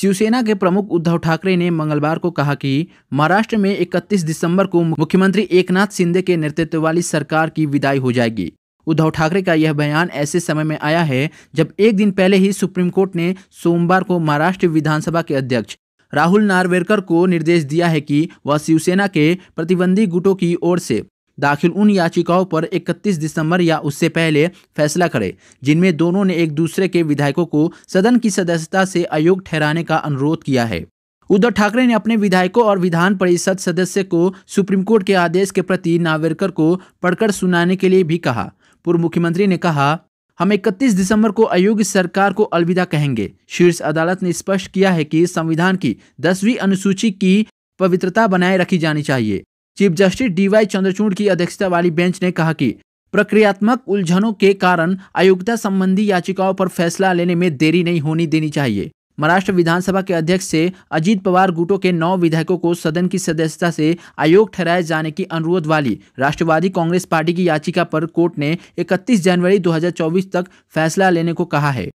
शिवसेना के प्रमुख उद्धव ठाकरे ने मंगलवार को कहा कि महाराष्ट्र में 31 दिसंबर को मुख्यमंत्री एकनाथ शिंदे के नेतृत्व वाली सरकार की विदाई हो जाएगी उद्धव ठाकरे का यह बयान ऐसे समय में आया है जब एक दिन पहले ही सुप्रीम कोर्ट ने सोमवार को महाराष्ट्र विधानसभा के अध्यक्ष राहुल नार्वेकर को निर्देश दिया है कि वह शिवसेना के प्रतिबंधी गुटों की ओर से दाखिल उन याचिकाओं पर 31 दिसंबर या उससे पहले फैसला करे जिनमें दोनों ने एक दूसरे के विधायकों को सदन की सदस्यता से अयोग्य ठहराने का अनुरोध किया है उद्धव ठाकरे ने अपने विधायकों और विधान परिषद सदस्य को सुप्रीम कोर्ट के आदेश के प्रति नावेरकर को पढ़कर सुनाने के लिए भी कहा पूर्व मुख्यमंत्री ने कहा हम 31 दिसंबर को अयोग्य सरकार को अलविदा कहेंगे शीर्ष अदालत ने स्पष्ट किया है कि संविधान की दसवीं अनुसूची की पवित्रता बनाए रखी जानी चाहिए चीफ जस्टिस डीवाई चंद्रचूड़ की अध्यक्षता वाली बेंच ने कहा कि प्रक्रियात्मक उलझनों के कारण अयोग्यता संबंधी याचिकाओं पर फैसला लेने में देरी नहीं होनी देनी चाहिए महाराष्ट्र विधानसभा के अध्यक्ष से अजीत पवार गुटों के नौ विधायकों को सदन की सदस्यता से आयोग ठहराए जाने की अनुरोध वाली राष्ट्रवादी कांग्रेस पार्टी की याचिका पर कोर्ट ने 31 जनवरी 2024 तक फैसला लेने को कहा है